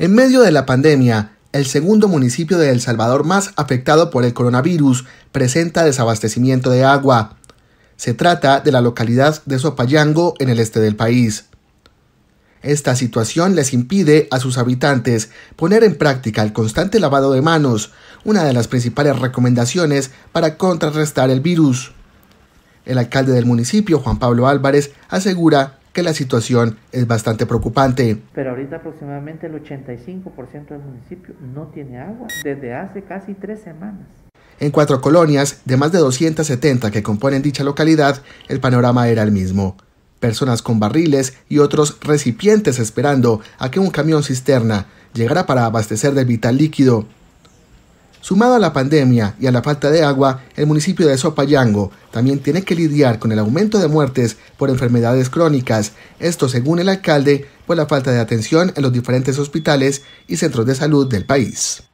En medio de la pandemia, el segundo municipio de El Salvador más afectado por el coronavirus presenta desabastecimiento de agua. Se trata de la localidad de Sopayango en el este del país. Esta situación les impide a sus habitantes poner en práctica el constante lavado de manos, una de las principales recomendaciones para contrarrestar el virus. El alcalde del municipio, Juan Pablo Álvarez, asegura que la situación es bastante preocupante. Pero ahorita aproximadamente el 85% del municipio no tiene agua desde hace casi tres semanas. En cuatro colonias de más de 270 que componen dicha localidad, el panorama era el mismo. Personas con barriles y otros recipientes esperando a que un camión cisterna llegara para abastecer del vital líquido Sumado a la pandemia y a la falta de agua, el municipio de Sopayango también tiene que lidiar con el aumento de muertes por enfermedades crónicas, esto según el alcalde por la falta de atención en los diferentes hospitales y centros de salud del país.